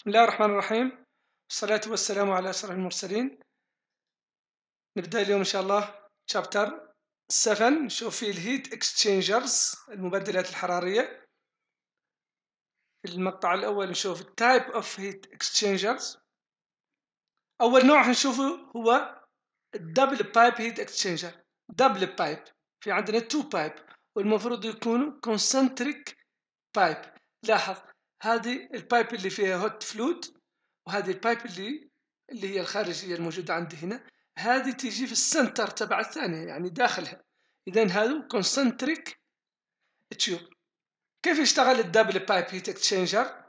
بسم الله الرحمن الرحيم والصلاة والسلام على أشرف المرسلين نبدأ اليوم إن شاء الله شابتر 7 نشوف فيه الهيت اكستشينجرز المبدلات الحرارية في المقطع الأول نشوف التايب اوف هيت اكستشينجرز أول نوع هنشوفه هو الدبل بايب هيت اكستشينجر دبل بايب في عندنا تو بايب والمفروض يكونوا كونسنتريك بايب لاحظ هذه البايب اللي فيها هوت فلوت وهذه البايب اللي اللي هي الخارجيه الموجوده عندي هنا هذه تيجي في السنتر تبع الثانيه يعني داخلها اذا هذا كونسنتريك تيوب كيف يشتغل الدبل بايب هيت اكسشينجر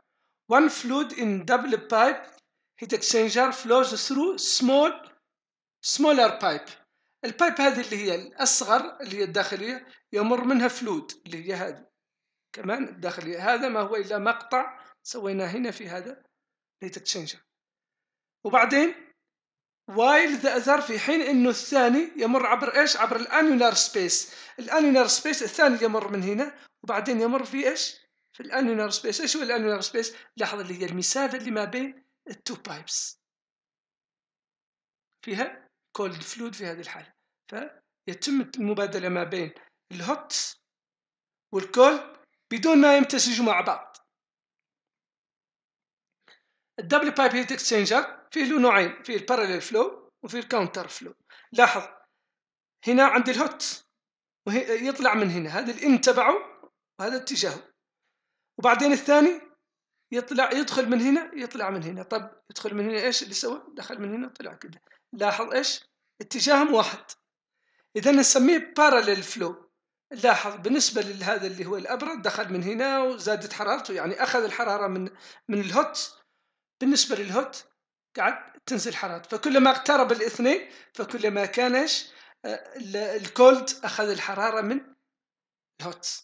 وان فلود ان دبل بايب هيت exchanger فلوز ثرو سمول سمولر بايب البايب هذه اللي هي الأصغر اللي هي الداخلية يمر منها فلود اللي هي هذه كمان الداخلية هذا ما هو إلا مقطع سويناه هنا في هذا data changer وبعدين while the other في حين انه الثاني يمر عبر ايش عبر الأنيولار سبيس الأنيولار سبيس الثاني يمر من هنا وبعدين يمر في ايش في الأنيولار سبيس ايش هو الأنيولار سبيس لحظة اللي هي المسافة اللي ما بين التو بايبس فيها كولد فلود في هذه الحالة فيتم المبادلة ما بين الهوت والكولد بدون ما يمتزجوا مع بعض الدبل بايب هيت اكسشينجر فيه له نوعين فيه البارلل فلو وفيه الكاونتر فلو لاحظ هنا عند الهوت يطلع من هنا هذا الان تبعه وهذا اتجاهه وبعدين الثاني يطلع يدخل من هنا يطلع من هنا طب يدخل من هنا ايش اللي سوى دخل من هنا طلع كده لاحظ ايش اتجاههم واحد اذا نسميه بارلل فلو لاحظ بالنسبة لهذا اللي هو الأبرد دخل من هنا وزادت حرارته يعني أخذ الحرارة من من الهوت بالنسبة للهوت قعد تنزل حرارته فكلما اقترب الاثنين فكلما كانش آه، الكولد أخذ الحرارة من الهوت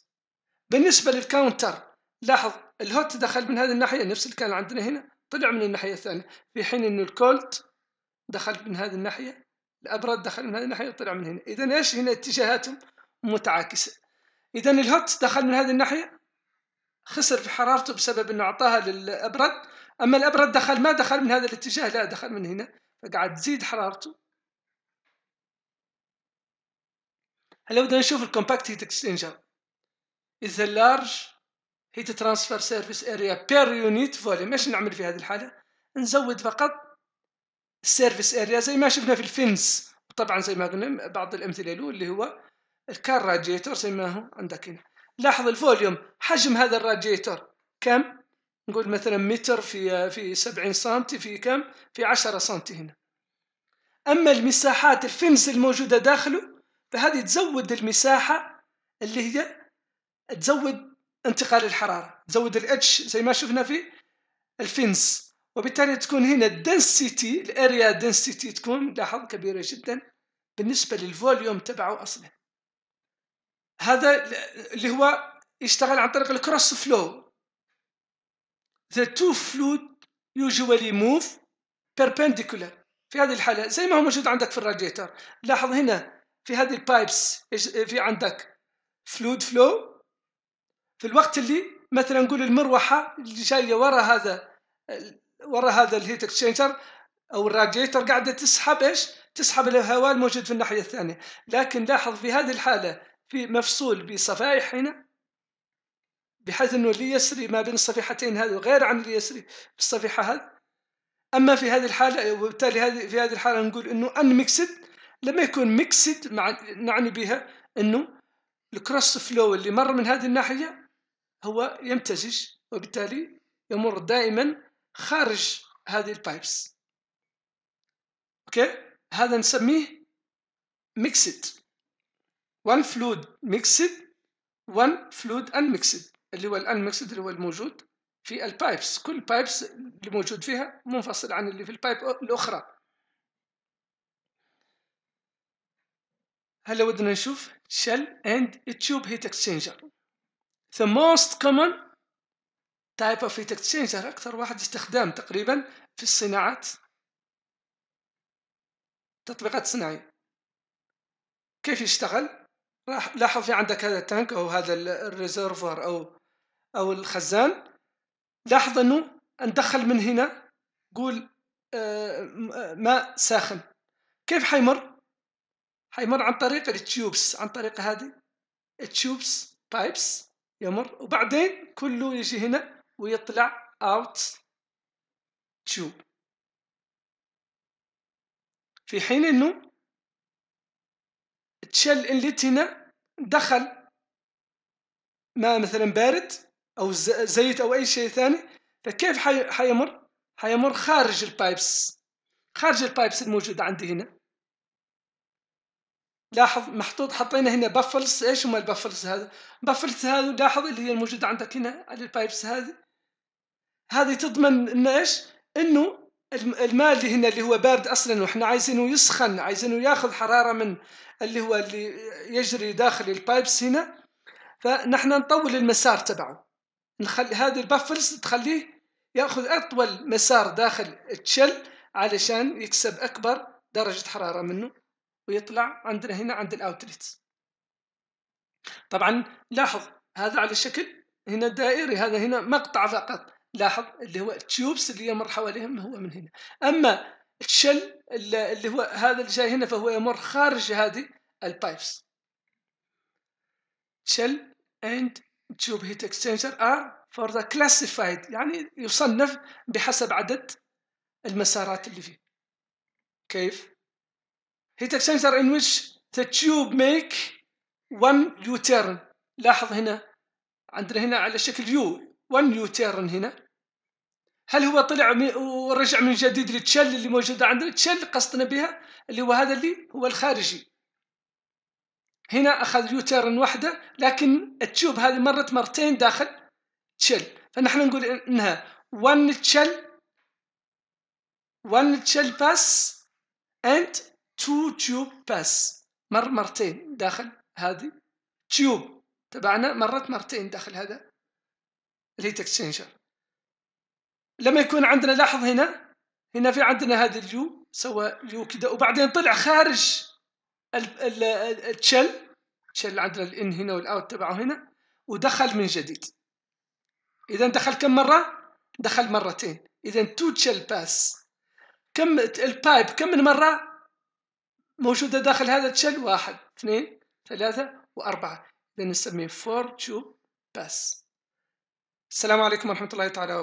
بالنسبة للكاونتر لاحظ الهوت دخل من هذه الناحية نفس اللي كان عندنا هنا طلع من الناحية الثانية في حين أن الكولد دخل من هذه الناحية الأبرد دخل من هذه الناحية وطلع من هنا إذا إيش هنا اتجاهاتهم متعاكسة إذا الهوت دخل من هذه الناحية خسر في حرارته بسبب أنه أعطاها للأبرد أما الأبرد دخل ما دخل من هذا الاتجاه لا دخل من هنا فقعد تزيد حرارته هلا بدنا نشوف الكومباكت هيت اكسنجر إذا اللارج هيت ترانسفير سيرفيس اريا بير يونيت فوليوم ايش نعمل في هذه الحالة؟ نزود فقط السيرفيس اريا زي ما شفنا في الفينز طبعا زي ما قلنا بعض الامثله له اللي هو كان راديتور زي ما هو عندك هنا لاحظ الفوليوم حجم هذا الراديتور كم نقول مثلا متر في في 70 سم في كم في 10 سم هنا اما المساحات الفنز الموجوده داخله فهذه تزود المساحه اللي هي تزود انتقال الحراره تزود الاتش زي ما شفنا في الفنز وبالتالي تكون هنا الدنسيتي الاريا دنسيتي تكون لاحظ كبيره جدا بالنسبه للفوليوم تبعه اصلا هذا اللي هو يشتغل عن طريق الكروس فلو the two fluid usually move perpendicular في هذه الحالة زي ما هو موجود عندك في الراديتر لاحظ هنا في هذه البايبس في عندك فلود فلو في الوقت اللي مثلا نقول المروحة اللي جاية ورا هذا ورا هذا الهيت اكشينجر او الراديتر قاعدة تسحب ايش؟ تسحب الهواء الموجود في الناحية الثانية لكن لاحظ في هذه الحالة في مفصول بصفائح هنا بحيث أنه اليسري ما بين الصفيحتين هذا غير عن اليسري بالصفيحة هذه أما في هذه الحالة وبالتالي هذه في هذه الحالة نقول أنه unmixed لما يكون ميكسد نعني بها أنه الكروس فلو اللي مر من هذه الناحية هو يمتزج وبالتالي يمر دائما خارج هذه البايبس اوكي هذا نسميه ميكسد one fluid mixed one fluid unmixed اللي هو الانميكسد اللي هو الموجود في البايبس كل بايبس اللي موجود فيها منفصل عن اللي في البايب الاخرى هلا ودنا نشوف shell and tube heat exchanger the most common type of heat exchanger اكثر واحد استخدام تقريبا في الصناعات تطبيقات صناعيه كيف يشتغل راح لاحظ في عندك هذا التانك او هذا الريزرفر او او الخزان لاحظ انه ندخل من هنا قول آه، آه، ماء ساخن كيف حيمر حيمر عن طريق التيوبس عن طريق هذه التيوبس بايبس يمر وبعدين كله يجي هنا ويطلع اوت تيوب في حين انه شال الانليت هنا ماء مثلا بارد او زيت او اي شيء ثاني فكيف حيمر حيمر خارج البايبس خارج البايبس الموجودة عندي هنا لاحظ محطوط حطينا هنا بافلز ايش هما البافلز هذا بافلز هذا لاحظ اللي هي الموجودة عندك هنا على البايبس هذه هذه تضمن ان ايش انه الماء اللي هنا اللي هو بارد اصلا واحنا عايزينه يسخن عايزينه ياخذ حراره من اللي هو اللي يجري داخل البايبس هنا فنحن نطول المسار تبعه نخلي هذه البافلز تخليه ياخذ اطول مسار داخل التشل علشان يكسب اكبر درجه حراره منه ويطلع عندنا هنا عند الاوتليت طبعا لاحظ هذا على شكل هنا دائري هذا هنا مقطع فقط لاحظ اللي هو التيوبس اللي يمر حواليهم هو من هنا اما الشل اللي هو هذا اللي جاي هنا فهو يمر خارج هذه البايبس شل اند تيوب هيت اكسشينجر ار فور ذا كلاسيفايد يعني يصنف بحسب عدد المسارات اللي فيه كيف هيت اكسشينجر ان ويش ذا تيوب ميك وان يوتيرن لاحظ هنا عندنا هنا على شكل يو وان يو تيرن هنا هل هو طلع ورجع من جديد للتشل اللي موجودة عندنا تشل قصدنا بها اللي هو هذا اللي هو الخارجي هنا أخذ يوتيرن واحدة لكن التيوب هذه مرت مرتين داخل تشل فنحن نقول إنها one تشل one تشل باس and two tube باس مر مرتين داخل هذه تيوب تبعنا مرت مرتين داخل هذا الهيت اكسشينجر لما يكون عندنا لاحظ هنا هنا في عندنا هذا اليو سوى اليو كده وبعدين طلع خارج التشل تشل عندنا الان هنا والاوت تبعه هنا ودخل من جديد اذا دخل كم مره دخل مرتين اذا تو تشل باس كم البايب كم من مره موجوده داخل هذا التشل واحد اثنين ثلاثه واربعه اذا نسميه فور تشو باس السلام عليكم ورحمه الله تعالى وبركاته